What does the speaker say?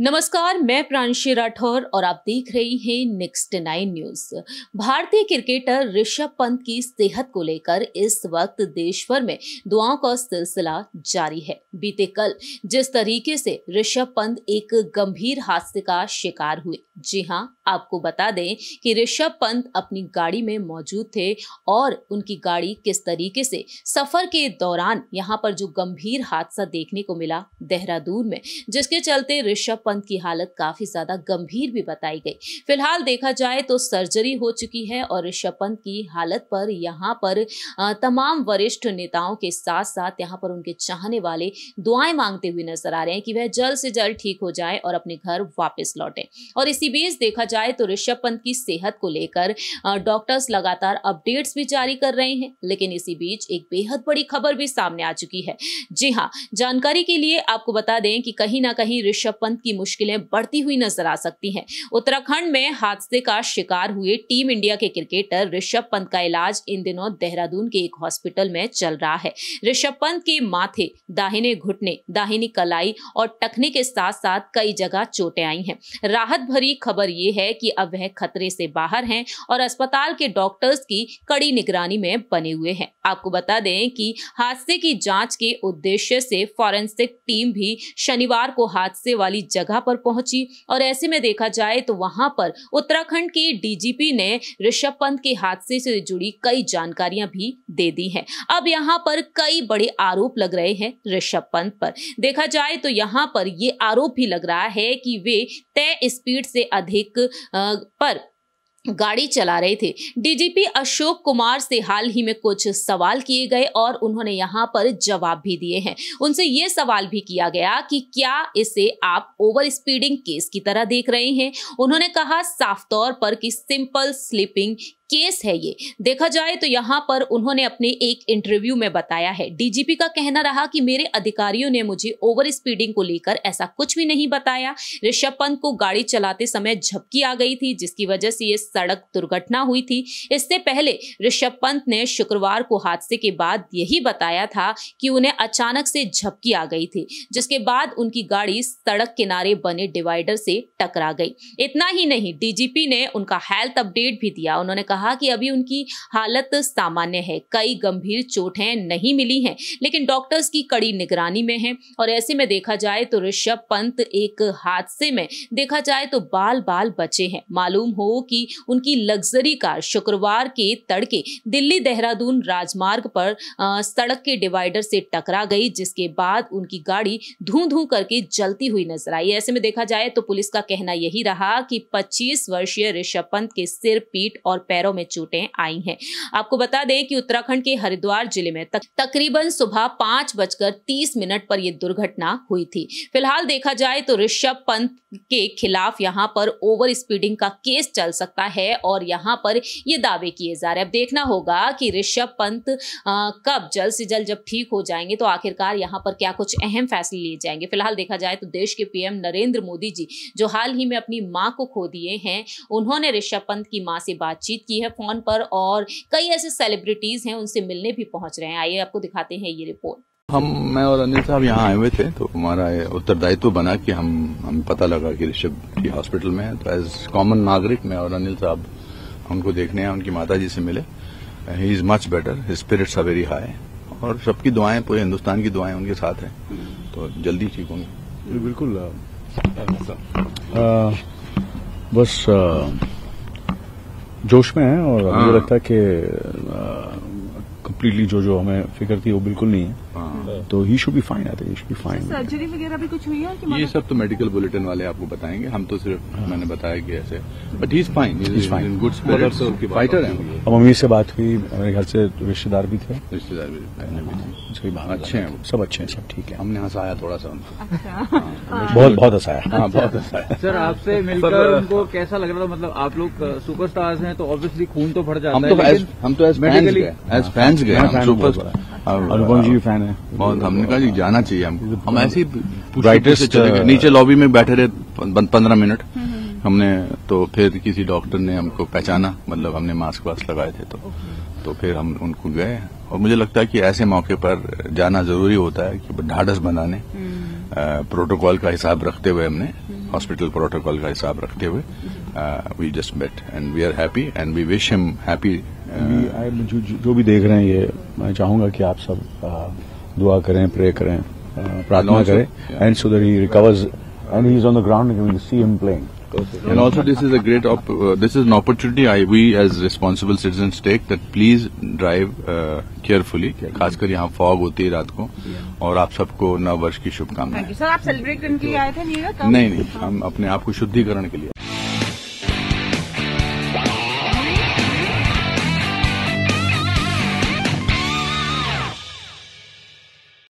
नमस्कार मैं प्रांशी राठौर और आप देख रही हैं नेक्स्ट नाइन न्यूज भारतीय क्रिकेटर ऋषभ पंत की सेहत को लेकर इस वक्त देश भर में दुआओं का सिलसिला जारी है बीते कल जिस तरीके से ऋषभ पंत एक गंभीर हादसे का शिकार हुए जी हाँ आपको बता दें कि ऋषभ पंत अपनी गाड़ी में मौजूद थे और उनकी गाड़ी किस तरीके से सफर के दौरान यहाँ पर जो गंभीर हादसा देखने को मिला देहरादून में जिसके चलते ऋषभ पंत की हालत काफी ज्यादा गंभीर भी बताई गई फिलहाल देखा जाए तो सर्जरी हो चुकी है और ऋषभ पंत की हालत पर यहाँ पर तमाम वरिष्ठ नेताओं के साथ साथ यहाँ पर उनके चाहने वाले दुआएं मांगते हुए नजर आ रहे हैं कि वह जल्द से जल्द ठीक हो जाए और अपने घर वापस लौटे और इसी बीच देखा जाए तो ऋषभ पंत की सेहत को लेकर डॉक्टर्स लगातार अपडेट्स भी जारी कर रहे हैं लेकिन इसी बीच एक बेहद बड़ी खबर भी सामने आ चुकी है जी हाँ जानकारी के लिए आपको बता दें कि कहीं ना कहीं ऋषभ पंत की मुश्किलें बढ़ती हुई नजर आ सकती हैं उत्तराखंड में हादसे का शिकार हुए टीम इंडिया के क्रिकेटर ऋषभ पंत का इलाज इन दिनों देहरादून के एक हॉस्पिटल में चल रहा है ऋषभ पंत के माथे दाहिने घुटने दाहिनी कलाई और टखने के साथ साथ कई जगह चोटें आई हैं राहत भरी खबर ये है कि अब वह खतरे से बाहर हैं और अस्पताल के डॉक्टर्स की कड़ी निगरानी में बने हुए हैं आपको बता दें कि हादसे की जांच के उद्देश्य से फॉरेंसिक टीम भी शनिवार को हादसे वाली जगह जगह पर पहुंची और ऐसे में देखा जाए तो वहां पर उत्तराखंड के डीजीपी ने ऋषभ पंत के हादसे से जुड़ी कई जानकारियां भी दे दी हैं अब यहाँ पर कई बड़े आरोप लग रहे हैं ऋषभ पंत पर देखा जाए तो यहाँ पर ये आरोप भी लग रहा है कि वे तय स्पीड से अधिक पर गाड़ी चला रहे थे डीजीपी अशोक कुमार से हाल ही में कुछ सवाल किए गए और उन्होंने यहां पर जवाब भी दिए हैं उनसे ये सवाल भी किया गया कि क्या इसे आप ओवर स्पीडिंग केस की तरह देख रहे हैं उन्होंने कहा साफ तौर पर कि सिंपल स्लिपिंग केस है ये देखा जाए तो यहाँ पर उन्होंने अपने एक इंटरव्यू में बताया है डीजीपी का कहना रहा कि मेरे अधिकारियों ने मुझे ओवर स्पीडिंग को लेकर ऐसा कुछ भी नहीं बताया ऋषभ पंत को गाड़ी चलाते समय झपकी आ गई थी जिसकी वजह से ये सड़क दुर्घटना हुई थी इससे पहले ऋषभ पंत ने शुक्रवार को हादसे के बाद यही बताया था कि उन्हें अचानक से झपकी आ गई थी जिसके बाद उनकी गाड़ी सड़क किनारे बने डिवाइडर से टकरा गई इतना ही नहीं डीजीपी ने उनका हेल्थ अपडेट भी दिया उन्होंने कहा कहा कि अभी उनकी हालत सामान्य है कई गंभीर चोटें नहीं मिली हैं लेकिन डॉक्टर्स की कड़ी निगरानी में हैं और ऐसे में देखा जाए तो ऋषभ पंत एक हादसे में देखा जाए तो बाल बाल बचे हैं मालूम हो कि उनकी लग्जरी कार शुक्रवार के तड़के दिल्ली देहरादून राजमार्ग पर सड़क के डिवाइडर से टकरा गई जिसके बाद उनकी गाड़ी धू धू करके जलती हुई नजर आई ऐसे में देखा जाए तो पुलिस का कहना यही रहा कि 25 वर्षीय ऋषभ पंत के सिर पीठ और पैरों शहरों में चूटें आई हैं आपको बता दें कि उत्तराखंड के हरिद्वार जिले में तक, तकरीबन सुबह पांच बजकर तीस मिनट पर यह दुर्घटना हुई थी फिलहाल देखा जाए तो ऋषभ पंत के खिलाफ यहां पर ओवर स्पीडिंग का केस चल सकता है और यहां पर ये दावे किए जा रहे हैं अब देखना होगा कि ऋषभ पंत कब जल्द से जल्द जब ठीक हो जाएंगे तो आखिरकार यहाँ पर क्या कुछ अहम फैसले लिए जाएंगे फिलहाल देखा जाए तो देश के पीएम नरेंद्र मोदी जी जो हाल ही में अपनी माँ को खो दिए हैं उन्होंने ऋषभ पंत की माँ से बातचीत की की है फ़ोन पर और कई ऐसे सेलिब्रिटीज़ हैं उनसे मिलने भी पहुंच रहे हैं आइए आपको दिखाते हैं ये रिपोर्ट हम मैं और अनिल साहब यहाँ आए हुए थे तो हमारा उत्तरदायित्व तो बना कि हम हमें पता लगा कि ऋषभ जी हॉस्पिटल में है तो एज कॉमन नागरिक मैं और अनिल साहब उनको देखने हैं उनकी माता जी से मिले he is much better spirits are very high और सबकी दुआएं पूरे हिंदुस्तान की दुआएं उनके साथ हैं तो जल्दी ठीक होंगे बिल्कुल आ, बस आ, जोश में है और हाँ। मुझे लगता है कि कंप्लीटली जो जो हमें फिक्र थी वो बिल्कुल नहीं है हाँ। तो he should be fine I'd think should be fine surgery वगैरह भी कुछ हुई है कि ये सब तो मेडिकल बुलेटिन वाले आपको बताएंगे हम तो सिर्फ हाँ। मैंने बताया कि ऐसे but he is fine is fine good fighter है अब मम्मी से बात हुई मेरे घर से रिश्तेदार भी थे रिश्तेदार भी थे हाँ, अच्छे हैं सब अच्छे हैं सब ठीक है हमने हंसाया थोड़ा सा उनको अच्छा। बहुत बहुत हंसाया बहुत हंसाया सर आपसे मिलकर उनको कैसा लग रहा था मतलब आप लोग सुपरस्टार्स हैं तो ऑब्वियसली खून तो फट जाता है तो हम तो एज फैंस गए सुपर अनुपम जी फैन है बहुत हमने कहा जाना चाहिए हमको तो हम ऐसे ही ब्राइटेस्ट uh, नीचे लॉबी में बैठे रहे पंद्रह मिनट हम्म, हम्म। हमने तो फिर किसी डॉक्टर ने हमको पहचाना मतलब हमने मास्क वास्क लगाए थे तो तो फिर हम उनको गए और मुझे लगता है कि ऐसे मौके पर जाना जरूरी होता है कि ढाढ़स बनाने प्रोटोकॉल हम्म। का हिसाब रखते हुए हमने हॉस्पिटल प्रोटोकॉल का हिसाब रखते हुए we just wait and we are happy and we wish him happy हाँ। जो, जो भी देख रहे हैं ये मैं चाहूंगा कि आप सब दुआ करें प्रे करें प्रार्थना करें and so that he recovers and he is on the ground and see him playing and also, this is a great this is an opportunity I we as responsible citizen take that please drive carefully खासकर यहाँ fog होती है रात को और आप सबको नव वर्ष की शुभकामनाएं। सर आप सेलिब्रेट करने के लिए तो- आए थे नहीं नहीं हम अपने आप को शुद्धिकरण के लिए